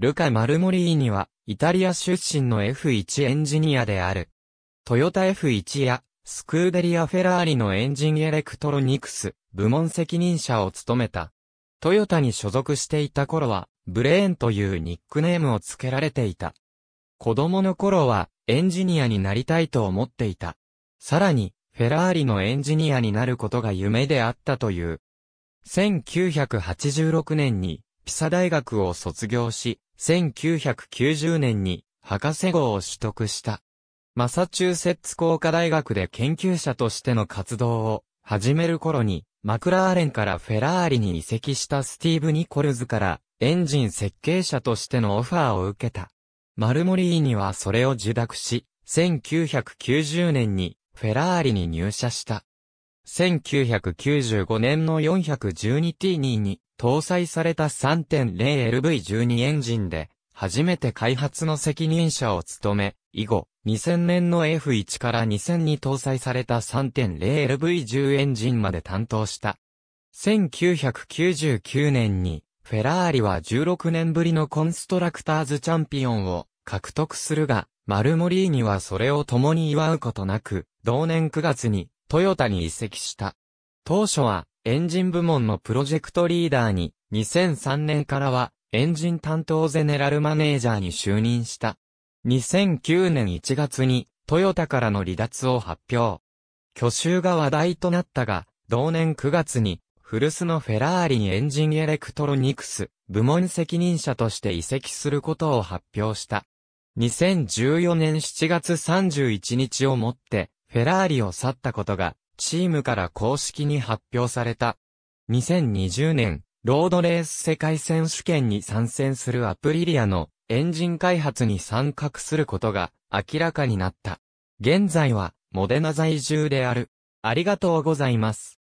ルカ・マルモリーニは、イタリア出身の F1 エンジニアである。トヨタ F1 や、スクーデリア・フェラーリのエンジンエレクトロニクス、部門責任者を務めた。トヨタに所属していた頃は、ブレーンというニックネームを付けられていた。子供の頃は、エンジニアになりたいと思っていた。さらに、フェラーリのエンジニアになることが夢であったという。1986年に、ピサ大学を卒業し、1990年に博士号を取得した。マサチューセッツ工科大学で研究者としての活動を始める頃に、マクラーレンからフェラーリに移籍したスティーブ・ニコルズからエンジン設計者としてのオファーを受けた。マルモリーニはそれを受諾し、1990年にフェラーリに入社した。1995年の 412T2 に搭載された 3.0LV12 エンジンで、初めて開発の責任者を務め、以後、2000年の F1 から2000に搭載された 3.0LV10 エンジンまで担当した。1999年に、フェラーリは16年ぶりのコンストラクターズチャンピオンを獲得するが、マルモリーニはそれを共に祝うことなく、同年9月にトヨタに移籍した。当初は、エンジン部門のプロジェクトリーダーに、2003年からは、エンジン担当ゼネラルマネージャーに就任した。2009年1月に、トヨタからの離脱を発表。去就が話題となったが、同年9月に、古巣のフェラーリにエンジンエレクトロニクス、部門責任者として移籍することを発表した。2014年7月31日をもって、フェラーリを去ったことが、チームから公式に発表された。2020年、ロードレース世界選手権に参戦するアプリリアのエンジン開発に参画することが明らかになった。現在はモデナ在住である。ありがとうございます。